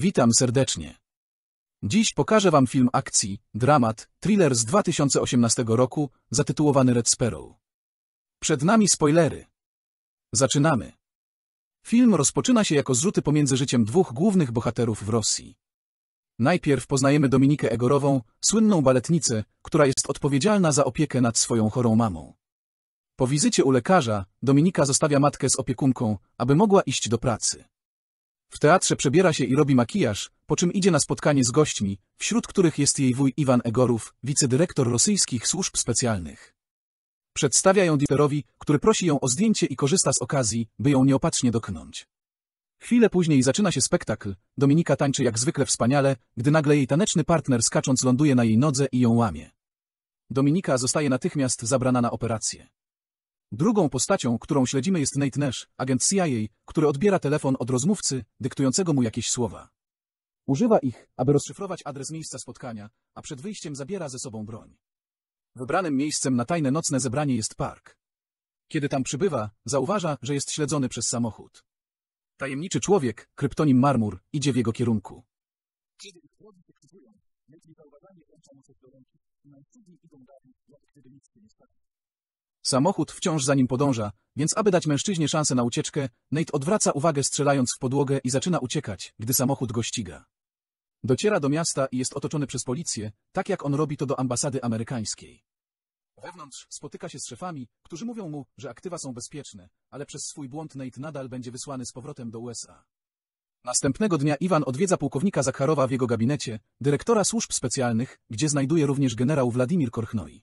Witam serdecznie. Dziś pokażę Wam film akcji, dramat, thriller z 2018 roku, zatytułowany Red Sparrow. Przed nami spoilery. Zaczynamy. Film rozpoczyna się jako zrzuty pomiędzy życiem dwóch głównych bohaterów w Rosji. Najpierw poznajemy Dominikę Egorową, słynną baletnicę, która jest odpowiedzialna za opiekę nad swoją chorą mamą. Po wizycie u lekarza, Dominika zostawia matkę z opiekunką, aby mogła iść do pracy. W teatrze przebiera się i robi makijaż, po czym idzie na spotkanie z gośćmi, wśród których jest jej wuj Iwan Egorów, wicedyrektor rosyjskich służb specjalnych. Przedstawia ją Dieterowi, który prosi ją o zdjęcie i korzysta z okazji, by ją nieopatrznie dotknąć. Chwilę później zaczyna się spektakl, Dominika tańczy jak zwykle wspaniale, gdy nagle jej taneczny partner skacząc ląduje na jej nodze i ją łamie. Dominika zostaje natychmiast zabrana na operację. Drugą postacią, którą śledzimy jest Nate Nash, agent CIA, który odbiera telefon od rozmówcy, dyktującego mu jakieś słowa. Używa ich, aby rozszyfrować adres miejsca spotkania, a przed wyjściem zabiera ze sobą broń. Wybranym miejscem na tajne nocne zebranie jest park. Kiedy tam przybywa, zauważa, że jest śledzony przez samochód. Tajemniczy człowiek, kryptonim Marmur, idzie w jego kierunku. Kiedy ich drogi pokrzykują, Nate zauważanie wręcza mu do ręki i najczudniej idą dalej, jak gdyby nic się nie stało. Samochód wciąż za nim podąża, więc aby dać mężczyźnie szansę na ucieczkę, Nate odwraca uwagę strzelając w podłogę i zaczyna uciekać, gdy samochód go ściga. Dociera do miasta i jest otoczony przez policję, tak jak on robi to do ambasady amerykańskiej. Wewnątrz spotyka się z szefami, którzy mówią mu, że aktywa są bezpieczne, ale przez swój błąd Nate nadal będzie wysłany z powrotem do USA. Następnego dnia Iwan odwiedza pułkownika Zakharowa w jego gabinecie, dyrektora służb specjalnych, gdzie znajduje również generał Władimir Korchnoi.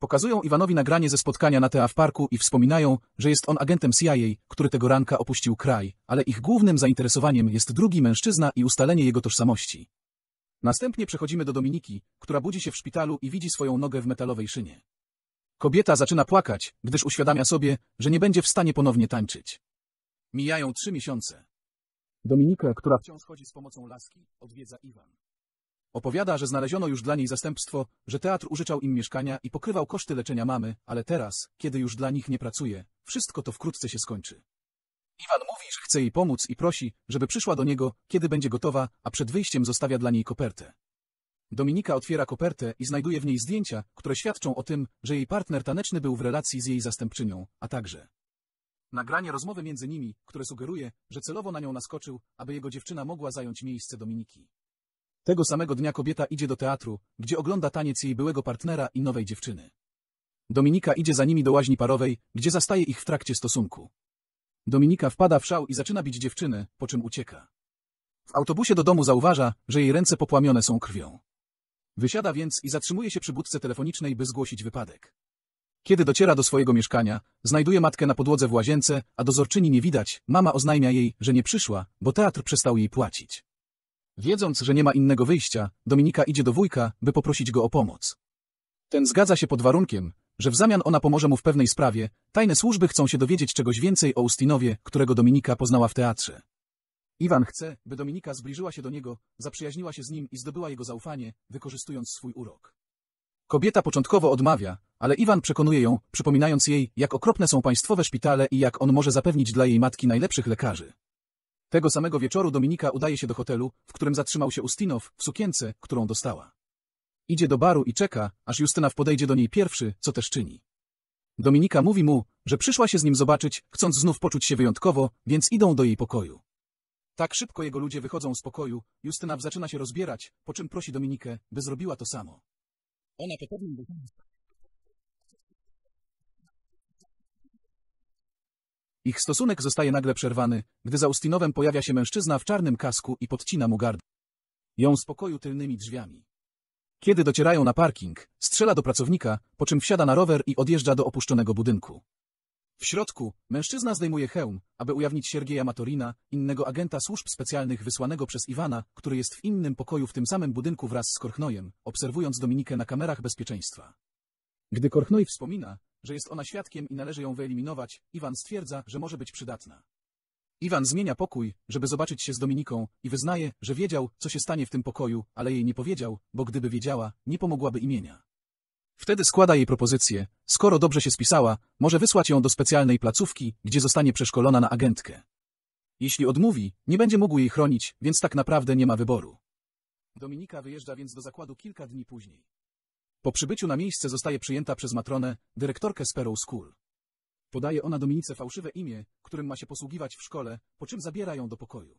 Pokazują Iwanowi nagranie ze spotkania na TA w parku i wspominają, że jest on agentem CIA, który tego ranka opuścił kraj, ale ich głównym zainteresowaniem jest drugi mężczyzna i ustalenie jego tożsamości. Następnie przechodzimy do Dominiki, która budzi się w szpitalu i widzi swoją nogę w metalowej szynie. Kobieta zaczyna płakać, gdyż uświadamia sobie, że nie będzie w stanie ponownie tańczyć. Mijają trzy miesiące. Dominika, która wciąż chodzi z pomocą laski, odwiedza Iwan. Opowiada, że znaleziono już dla niej zastępstwo, że teatr użyczał im mieszkania i pokrywał koszty leczenia mamy, ale teraz, kiedy już dla nich nie pracuje, wszystko to wkrótce się skończy. Iwan mówi, że chce jej pomóc i prosi, żeby przyszła do niego, kiedy będzie gotowa, a przed wyjściem zostawia dla niej kopertę. Dominika otwiera kopertę i znajduje w niej zdjęcia, które świadczą o tym, że jej partner taneczny był w relacji z jej zastępczynią, a także nagranie rozmowy między nimi, które sugeruje, że celowo na nią naskoczył, aby jego dziewczyna mogła zająć miejsce Dominiki. Tego samego dnia kobieta idzie do teatru, gdzie ogląda taniec jej byłego partnera i nowej dziewczyny. Dominika idzie za nimi do łaźni parowej, gdzie zastaje ich w trakcie stosunku. Dominika wpada w szał i zaczyna bić dziewczynę, po czym ucieka. W autobusie do domu zauważa, że jej ręce popłamione są krwią. Wysiada więc i zatrzymuje się przy budce telefonicznej, by zgłosić wypadek. Kiedy dociera do swojego mieszkania, znajduje matkę na podłodze w łazience, a dozorczyni nie widać, mama oznajmia jej, że nie przyszła, bo teatr przestał jej płacić. Wiedząc, że nie ma innego wyjścia, Dominika idzie do wujka, by poprosić go o pomoc. Ten zgadza się pod warunkiem, że w zamian ona pomoże mu w pewnej sprawie, tajne służby chcą się dowiedzieć czegoś więcej o Ustinowie, którego Dominika poznała w teatrze. Iwan chce, by Dominika zbliżyła się do niego, zaprzyjaźniła się z nim i zdobyła jego zaufanie, wykorzystując swój urok. Kobieta początkowo odmawia, ale Iwan przekonuje ją, przypominając jej, jak okropne są państwowe szpitale i jak on może zapewnić dla jej matki najlepszych lekarzy. Tego samego wieczoru Dominika udaje się do hotelu, w którym zatrzymał się Ustinow, w sukience, którą dostała. Idzie do baru i czeka, aż Justynaw podejdzie do niej pierwszy, co też czyni. Dominika mówi mu, że przyszła się z nim zobaczyć, chcąc znów poczuć się wyjątkowo, więc idą do jej pokoju. Tak szybko jego ludzie wychodzą z pokoju, Justynaw zaczyna się rozbierać, po czym prosi Dominikę, by zrobiła to samo. Ona po pewnym Ich stosunek zostaje nagle przerwany, gdy za Ustinowem pojawia się mężczyzna w czarnym kasku i podcina mu gardło. Ją z pokoju tylnymi drzwiami. Kiedy docierają na parking, strzela do pracownika, po czym wsiada na rower i odjeżdża do opuszczonego budynku. W środku mężczyzna zdejmuje hełm, aby ujawnić Siergieja Matorina, innego agenta służb specjalnych wysłanego przez Iwana, który jest w innym pokoju w tym samym budynku wraz z Korchnojem, obserwując Dominikę na kamerach bezpieczeństwa. Gdy Korchnoj wspomina, że jest ona świadkiem i należy ją wyeliminować, Iwan stwierdza, że może być przydatna. Iwan zmienia pokój, żeby zobaczyć się z Dominiką i wyznaje, że wiedział, co się stanie w tym pokoju, ale jej nie powiedział, bo gdyby wiedziała, nie pomogłaby imienia. Wtedy składa jej propozycję, skoro dobrze się spisała, może wysłać ją do specjalnej placówki, gdzie zostanie przeszkolona na agentkę. Jeśli odmówi, nie będzie mógł jej chronić, więc tak naprawdę nie ma wyboru. Dominika wyjeżdża więc do zakładu kilka dni później. Po przybyciu na miejsce zostaje przyjęta przez matronę, dyrektorkę Sparrow School. Podaje ona Dominice fałszywe imię, którym ma się posługiwać w szkole, po czym zabiera ją do pokoju.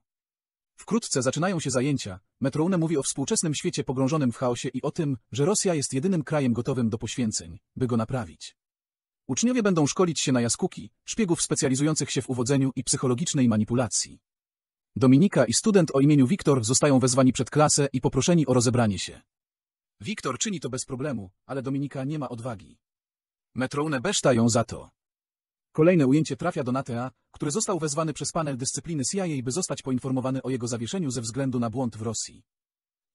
Wkrótce zaczynają się zajęcia, Metrone mówi o współczesnym świecie pogrążonym w chaosie i o tym, że Rosja jest jedynym krajem gotowym do poświęceń, by go naprawić. Uczniowie będą szkolić się na jaskuki, szpiegów specjalizujących się w uwodzeniu i psychologicznej manipulacji. Dominika i student o imieniu Wiktor zostają wezwani przed klasę i poproszeni o rozebranie się. Wiktor czyni to bez problemu, ale Dominika nie ma odwagi. Metroune beszta ją za to. Kolejne ujęcie trafia do Natea, który został wezwany przez panel dyscypliny CIA, by zostać poinformowany o jego zawieszeniu ze względu na błąd w Rosji.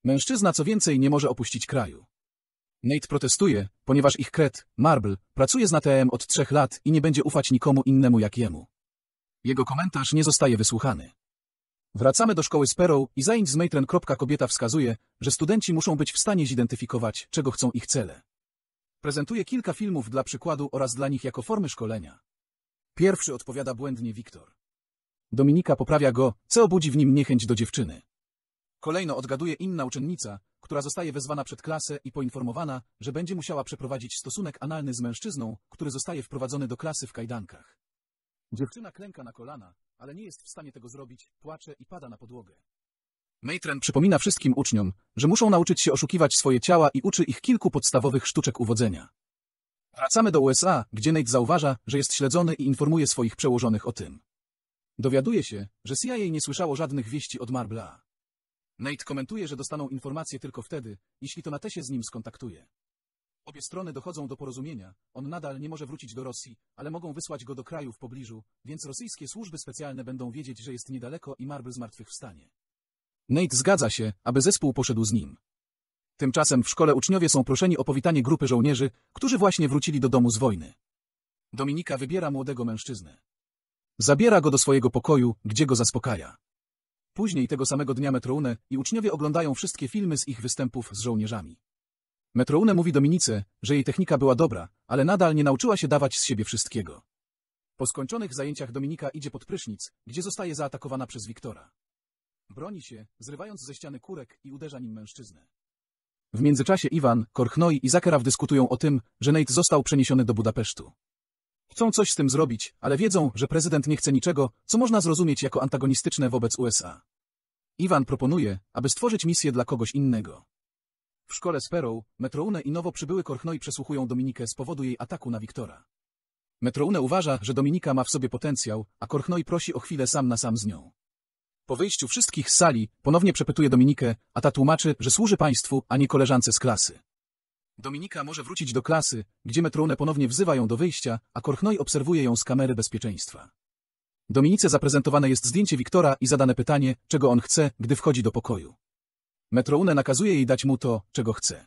Mężczyzna co więcej nie może opuścić kraju. Nate protestuje, ponieważ ich kret, Marble, pracuje z Nateem od trzech lat i nie będzie ufać nikomu innemu jak jemu. Jego komentarz nie zostaje wysłuchany. Wracamy do szkoły z Perą i zajęć z Matron. Kobieta wskazuje, że studenci muszą być w stanie zidentyfikować, czego chcą ich cele. Prezentuje kilka filmów dla przykładu oraz dla nich jako formy szkolenia. Pierwszy odpowiada błędnie Wiktor. Dominika poprawia go, co obudzi w nim niechęć do dziewczyny. Kolejno odgaduje inna uczennica, która zostaje wezwana przed klasę i poinformowana, że będzie musiała przeprowadzić stosunek analny z mężczyzną, który zostaje wprowadzony do klasy w kajdankach. Dziewczyna klęka na kolana, ale nie jest w stanie tego zrobić, płacze i pada na podłogę. Maitren przypomina wszystkim uczniom, że muszą nauczyć się oszukiwać swoje ciała i uczy ich kilku podstawowych sztuczek uwodzenia. Wracamy do USA, gdzie Nate zauważa, że jest śledzony i informuje swoich przełożonych o tym. Dowiaduje się, że CIA nie słyszało żadnych wieści od Marbla. Nate komentuje, że dostaną informacje tylko wtedy, jeśli to na się z nim skontaktuje. Obie strony dochodzą do porozumienia, on nadal nie może wrócić do Rosji, ale mogą wysłać go do kraju w pobliżu, więc rosyjskie służby specjalne będą wiedzieć, że jest niedaleko i Marble zmartwychwstanie. Nate zgadza się, aby zespół poszedł z nim. Tymczasem w szkole uczniowie są proszeni o powitanie grupy żołnierzy, którzy właśnie wrócili do domu z wojny. Dominika wybiera młodego mężczyznę. Zabiera go do swojego pokoju, gdzie go zaspokaja. Później tego samego dnia Metroune i uczniowie oglądają wszystkie filmy z ich występów z żołnierzami. Metroune mówi Dominice, że jej technika była dobra, ale nadal nie nauczyła się dawać z siebie wszystkiego. Po skończonych zajęciach Dominika idzie pod prysznic, gdzie zostaje zaatakowana przez Wiktora. Broni się, zrywając ze ściany kurek i uderza nim mężczyznę. W międzyczasie Iwan, Korchnoi i Zakeraw dyskutują o tym, że Nate został przeniesiony do Budapesztu. Chcą coś z tym zrobić, ale wiedzą, że prezydent nie chce niczego, co można zrozumieć jako antagonistyczne wobec USA. Iwan proponuje, aby stworzyć misję dla kogoś innego. W szkole Sparrow, Metroune i nowo przybyły Korchnoi przesłuchują Dominikę z powodu jej ataku na Wiktora. Metroune uważa, że Dominika ma w sobie potencjał, a Korchnoi prosi o chwilę sam na sam z nią. Po wyjściu wszystkich z sali, ponownie przepytuje Dominikę, a ta tłumaczy, że służy państwu, a nie koleżance z klasy. Dominika może wrócić do klasy, gdzie Metroune ponownie wzywa ją do wyjścia, a Korchnoi obserwuje ją z kamery bezpieczeństwa. Dominice zaprezentowane jest zdjęcie Wiktora i zadane pytanie, czego on chce, gdy wchodzi do pokoju. Metroune nakazuje jej dać mu to, czego chce.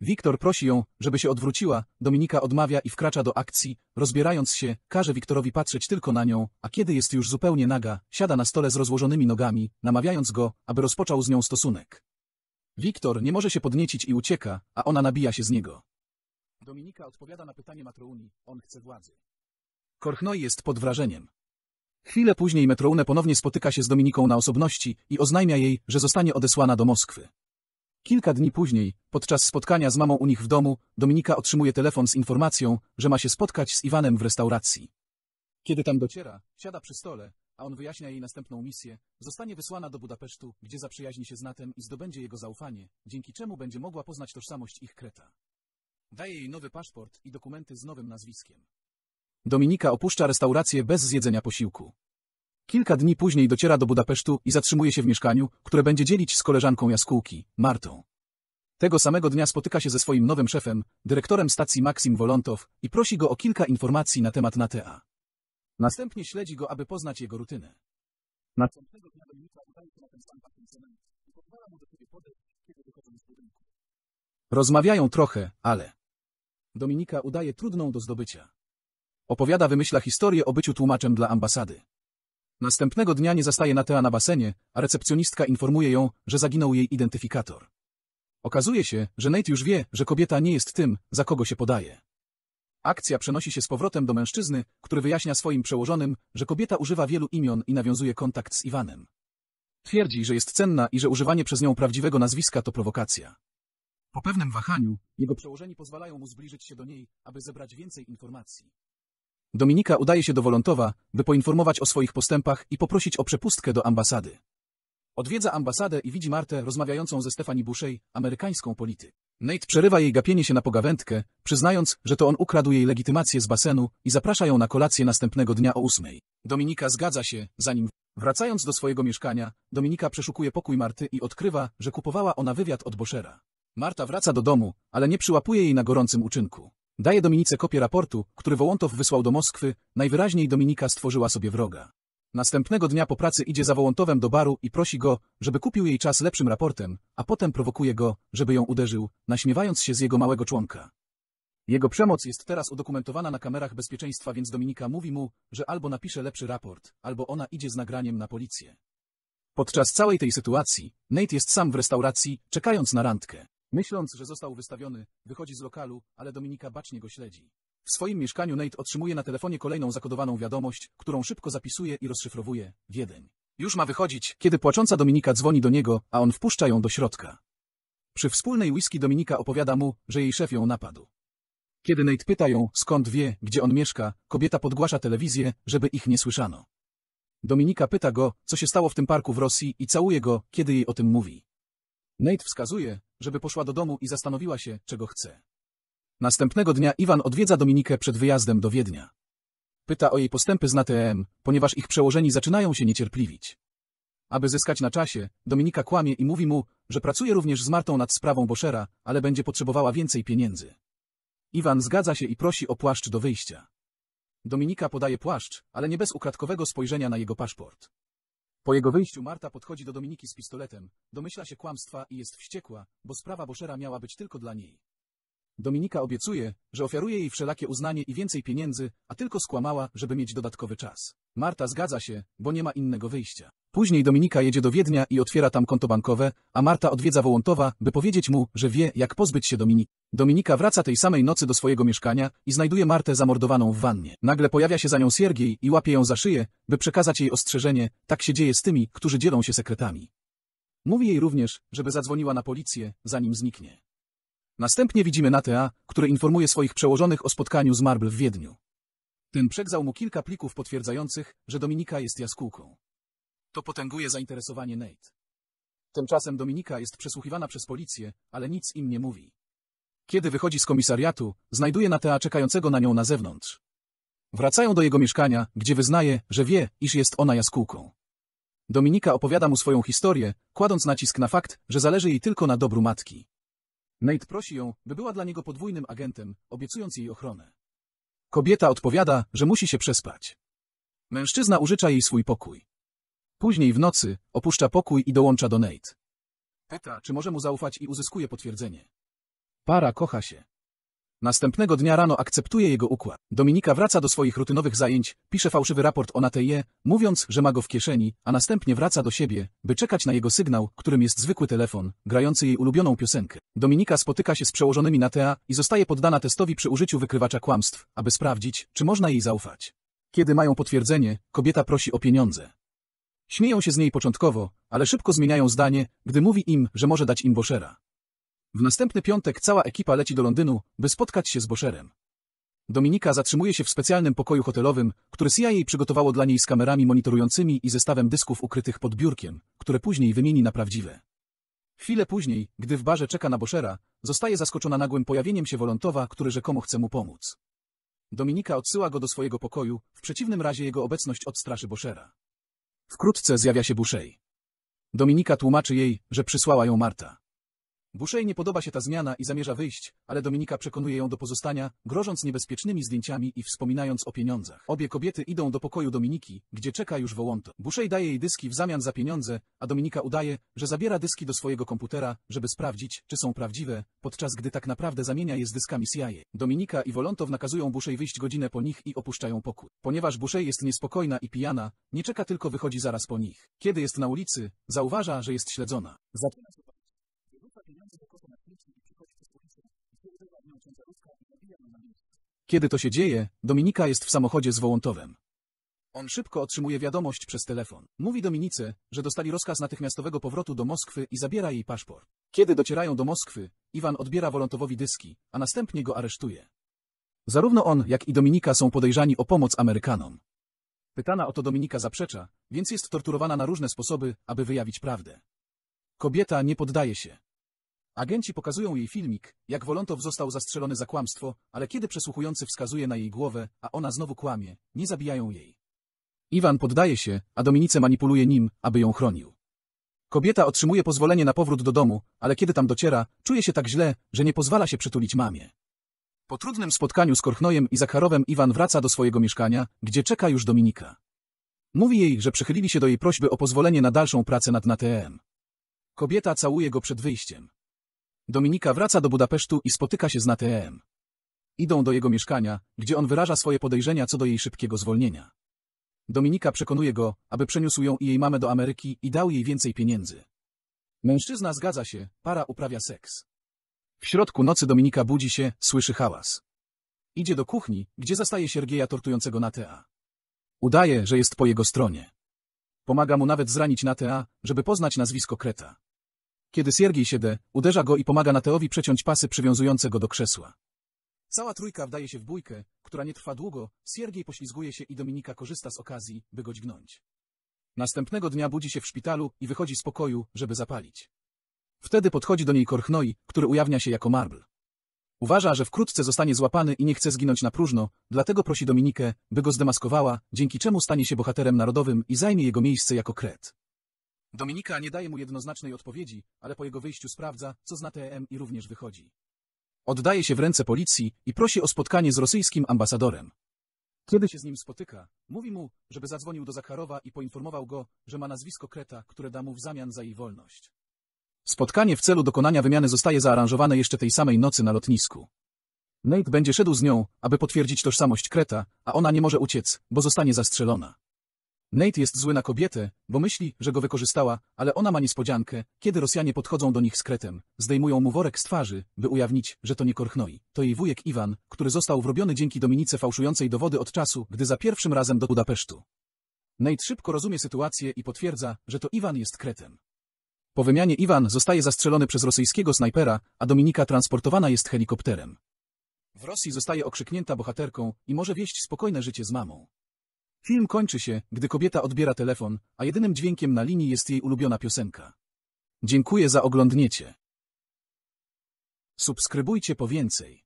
Wiktor prosi ją, żeby się odwróciła, Dominika odmawia i wkracza do akcji, rozbierając się, każe Wiktorowi patrzeć tylko na nią, a kiedy jest już zupełnie naga, siada na stole z rozłożonymi nogami, namawiając go, aby rozpoczął z nią stosunek. Wiktor nie może się podniecić i ucieka, a ona nabija się z niego. Dominika odpowiada na pytanie Matreuni, on chce władzy. Korchnoi jest pod wrażeniem. Chwilę później Metroune ponownie spotyka się z Dominiką na osobności i oznajmia jej, że zostanie odesłana do Moskwy. Kilka dni później, podczas spotkania z mamą u nich w domu, Dominika otrzymuje telefon z informacją, że ma się spotkać z Iwanem w restauracji. Kiedy tam dociera, siada przy stole, a on wyjaśnia jej następną misję, zostanie wysłana do Budapesztu, gdzie zaprzyjaźni się z Natem i zdobędzie jego zaufanie, dzięki czemu będzie mogła poznać tożsamość ich kreta. Daje jej nowy paszport i dokumenty z nowym nazwiskiem. Dominika opuszcza restaurację bez zjedzenia posiłku. Kilka dni później dociera do Budapesztu i zatrzymuje się w mieszkaniu, które będzie dzielić z koleżanką jaskółki, Martą. Tego samego dnia spotyka się ze swoim nowym szefem, dyrektorem stacji Maksim Wolontow i prosi go o kilka informacji na temat Natea. Następnie śledzi go, aby poznać jego rutynę. Następnego dnia Dominika udaje się na ten sam i pozwala mu do siebie podejść, kiedy wychodzą z budynku. Rozmawiają trochę, ale... Dominika udaje trudną do zdobycia. Opowiada wymyśla historię o byciu tłumaczem dla ambasady. Następnego dnia nie zastaje Natea na basenie, a recepcjonistka informuje ją, że zaginął jej identyfikator. Okazuje się, że Nate już wie, że kobieta nie jest tym, za kogo się podaje. Akcja przenosi się z powrotem do mężczyzny, który wyjaśnia swoim przełożonym, że kobieta używa wielu imion i nawiązuje kontakt z Iwanem. Twierdzi, że jest cenna i że używanie przez nią prawdziwego nazwiska to prowokacja. Po pewnym wahaniu, jego przełożeni pozwalają mu zbliżyć się do niej, aby zebrać więcej informacji. Dominika udaje się do Wolontowa, by poinformować o swoich postępach i poprosić o przepustkę do ambasady. Odwiedza ambasadę i widzi Martę rozmawiającą ze Stefani Buszej, amerykańską polityk. Nate przerywa jej gapienie się na pogawędkę, przyznając, że to on ukradł jej legitymację z basenu i zaprasza ją na kolację następnego dnia o ósmej. Dominika zgadza się, zanim... Wracając do swojego mieszkania, Dominika przeszukuje pokój Marty i odkrywa, że kupowała ona wywiad od Boschera. Marta wraca do domu, ale nie przyłapuje jej na gorącym uczynku. Daje Dominice kopię raportu, który Wołontow wysłał do Moskwy, najwyraźniej Dominika stworzyła sobie wroga. Następnego dnia po pracy idzie za Wołontowem do baru i prosi go, żeby kupił jej czas lepszym raportem, a potem prowokuje go, żeby ją uderzył, naśmiewając się z jego małego członka. Jego przemoc jest teraz udokumentowana na kamerach bezpieczeństwa, więc Dominika mówi mu, że albo napisze lepszy raport, albo ona idzie z nagraniem na policję. Podczas całej tej sytuacji, Nate jest sam w restauracji, czekając na randkę. Myśląc, że został wystawiony, wychodzi z lokalu, ale Dominika bacznie go śledzi. W swoim mieszkaniu Nate otrzymuje na telefonie kolejną zakodowaną wiadomość, którą szybko zapisuje i rozszyfrowuje. Wiedeń. Już ma wychodzić, kiedy płacząca Dominika dzwoni do niego, a on wpuszcza ją do środka. Przy wspólnej whisky Dominika opowiada mu, że jej szef ją napadł. Kiedy Nate pyta ją, skąd wie, gdzie on mieszka, kobieta podgłasza telewizję, żeby ich nie słyszano. Dominika pyta go, co się stało w tym parku w Rosji i całuje go, kiedy jej o tym mówi. Nate wskazuje, żeby poszła do domu i zastanowiła się, czego chce. Następnego dnia Iwan odwiedza Dominikę przed wyjazdem do Wiednia. Pyta o jej postępy z NATM, ponieważ ich przełożeni zaczynają się niecierpliwić. Aby zyskać na czasie, Dominika kłamie i mówi mu, że pracuje również z Martą nad sprawą Boschera, ale będzie potrzebowała więcej pieniędzy. Iwan zgadza się i prosi o płaszcz do wyjścia. Dominika podaje płaszcz, ale nie bez ukradkowego spojrzenia na jego paszport. Po jego wyjściu Marta podchodzi do Dominiki z pistoletem, domyśla się kłamstwa i jest wściekła, bo sprawa Boszera miała być tylko dla niej. Dominika obiecuje, że ofiaruje jej wszelakie uznanie i więcej pieniędzy, a tylko skłamała, żeby mieć dodatkowy czas. Marta zgadza się, bo nie ma innego wyjścia. Później Dominika jedzie do Wiednia i otwiera tam konto bankowe, a Marta odwiedza Wołątowa, by powiedzieć mu, że wie, jak pozbyć się Dominiki. Dominika wraca tej samej nocy do swojego mieszkania i znajduje Martę zamordowaną w wannie. Nagle pojawia się za nią Siergiej i łapie ją za szyję, by przekazać jej ostrzeżenie, tak się dzieje z tymi, którzy dzielą się sekretami. Mówi jej również, żeby zadzwoniła na policję, zanim zniknie. Następnie widzimy Natea, który informuje swoich przełożonych o spotkaniu z Marble w Wiedniu. Ten przegzał mu kilka plików potwierdzających, że Dominika jest jaskółką. To potęguje zainteresowanie Nate. Tymczasem Dominika jest przesłuchiwana przez policję, ale nic im nie mówi. Kiedy wychodzi z komisariatu, znajduje Natea czekającego na nią na zewnątrz. Wracają do jego mieszkania, gdzie wyznaje, że wie, iż jest ona jaskółką. Dominika opowiada mu swoją historię, kładąc nacisk na fakt, że zależy jej tylko na dobru matki. Nate prosi ją, by była dla niego podwójnym agentem, obiecując jej ochronę. Kobieta odpowiada, że musi się przespać. Mężczyzna użycza jej swój pokój. Później w nocy opuszcza pokój i dołącza do Nate. Pyta, czy może mu zaufać i uzyskuje potwierdzenie. Para kocha się. Następnego dnia rano akceptuje jego układ. Dominika wraca do swoich rutynowych zajęć, pisze fałszywy raport o Nateje, mówiąc, że ma go w kieszeni, a następnie wraca do siebie, by czekać na jego sygnał, którym jest zwykły telefon, grający jej ulubioną piosenkę. Dominika spotyka się z przełożonymi Natea i zostaje poddana testowi przy użyciu wykrywacza kłamstw, aby sprawdzić, czy można jej zaufać. Kiedy mają potwierdzenie, kobieta prosi o pieniądze. Śmieją się z niej początkowo, ale szybko zmieniają zdanie, gdy mówi im, że może dać im Boszera. W następny piątek cała ekipa leci do Londynu, by spotkać się z Bosherem. Dominika zatrzymuje się w specjalnym pokoju hotelowym, który CIA przygotowało dla niej z kamerami monitorującymi i zestawem dysków ukrytych pod biurkiem, które później wymieni na prawdziwe. Chwilę później, gdy w barze czeka na Boszera, zostaje zaskoczona nagłym pojawieniem się Wolontowa, który rzekomo chce mu pomóc. Dominika odsyła go do swojego pokoju, w przeciwnym razie jego obecność odstraszy Boszera. Wkrótce zjawia się Buszej. Dominika tłumaczy jej, że przysłała ją Marta. Buszej nie podoba się ta zmiana i zamierza wyjść, ale Dominika przekonuje ją do pozostania, grożąc niebezpiecznymi zdjęciami i wspominając o pieniądzach. Obie kobiety idą do pokoju Dominiki, gdzie czeka już Wołonto. Buszej daje jej dyski w zamian za pieniądze, a Dominika udaje, że zabiera dyski do swojego komputera, żeby sprawdzić, czy są prawdziwe, podczas gdy tak naprawdę zamienia je z dyskami CIA. Dominika i Wolontow nakazują Buszej wyjść godzinę po nich i opuszczają pokój. Ponieważ Buszej jest niespokojna i pijana, nie czeka tylko wychodzi zaraz po nich. Kiedy jest na ulicy, zauważa, że jest śledzona. Zaczyna Kiedy to się dzieje, Dominika jest w samochodzie z Wołątowem. On szybko otrzymuje wiadomość przez telefon. Mówi Dominice, że dostali rozkaz natychmiastowego powrotu do Moskwy i zabiera jej paszport. Kiedy docierają do Moskwy, Iwan odbiera Wolontowowi dyski, a następnie go aresztuje. Zarówno on, jak i Dominika są podejrzani o pomoc Amerykanom. Pytana o to Dominika zaprzecza, więc jest torturowana na różne sposoby, aby wyjawić prawdę. Kobieta nie poddaje się. Agenci pokazują jej filmik, jak Wolontow został zastrzelony za kłamstwo, ale kiedy przesłuchujący wskazuje na jej głowę, a ona znowu kłamie, nie zabijają jej. Iwan poddaje się, a Dominice manipuluje nim, aby ją chronił. Kobieta otrzymuje pozwolenie na powrót do domu, ale kiedy tam dociera, czuje się tak źle, że nie pozwala się przytulić mamie. Po trudnym spotkaniu z Korchnojem i Zakharowem Iwan wraca do swojego mieszkania, gdzie czeka już Dominika. Mówi jej, że przychylili się do jej prośby o pozwolenie na dalszą pracę nad NATM. Kobieta całuje go przed wyjściem. Dominika wraca do Budapesztu i spotyka się z Nateem. Idą do jego mieszkania, gdzie on wyraża swoje podejrzenia co do jej szybkiego zwolnienia. Dominika przekonuje go, aby przeniósł ją i jej mamę do Ameryki i dał jej więcej pieniędzy. Mężczyzna zgadza się, para uprawia seks. W środku nocy Dominika budzi się, słyszy hałas. Idzie do kuchni, gdzie zastaje Siergieja tortującego Natea. Udaje, że jest po jego stronie. Pomaga mu nawet zranić Natea, żeby poznać nazwisko Kreta. Kiedy Siergiej siede, uderza go i pomaga Nateowi przeciąć pasy przywiązujące go do krzesła. Cała trójka wdaje się w bójkę, która nie trwa długo, Siergiej poślizguje się i Dominika korzysta z okazji, by go dźgnąć. Następnego dnia budzi się w szpitalu i wychodzi z pokoju, żeby zapalić. Wtedy podchodzi do niej Korchnoi, który ujawnia się jako Marble. Uważa, że wkrótce zostanie złapany i nie chce zginąć na próżno, dlatego prosi Dominikę, by go zdemaskowała, dzięki czemu stanie się bohaterem narodowym i zajmie jego miejsce jako kret. Dominika nie daje mu jednoznacznej odpowiedzi, ale po jego wyjściu sprawdza, co zna TM i również wychodzi. Oddaje się w ręce policji i prosi o spotkanie z rosyjskim ambasadorem. Kiedy się z nim spotyka, mówi mu, żeby zadzwonił do Zakharowa i poinformował go, że ma nazwisko Kreta, które da mu w zamian za jej wolność. Spotkanie w celu dokonania wymiany zostaje zaaranżowane jeszcze tej samej nocy na lotnisku. Nate będzie szedł z nią, aby potwierdzić tożsamość Kreta, a ona nie może uciec, bo zostanie zastrzelona. Nate jest zły na kobietę, bo myśli, że go wykorzystała, ale ona ma niespodziankę, kiedy Rosjanie podchodzą do nich z kretem, zdejmują mu worek z twarzy, by ujawnić, że to nie Korchnoi. To jej wujek Iwan, który został wrobiony dzięki Dominice fałszującej dowody od czasu, gdy za pierwszym razem do Budapesztu. Nate szybko rozumie sytuację i potwierdza, że to Iwan jest kretem. Po wymianie Iwan zostaje zastrzelony przez rosyjskiego snajpera, a Dominika transportowana jest helikopterem. W Rosji zostaje okrzyknięta bohaterką i może wieść spokojne życie z mamą. Film kończy się, gdy kobieta odbiera telefon, a jedynym dźwiękiem na linii jest jej ulubiona piosenka. Dziękuję za oglądnięcie. Subskrybujcie po więcej.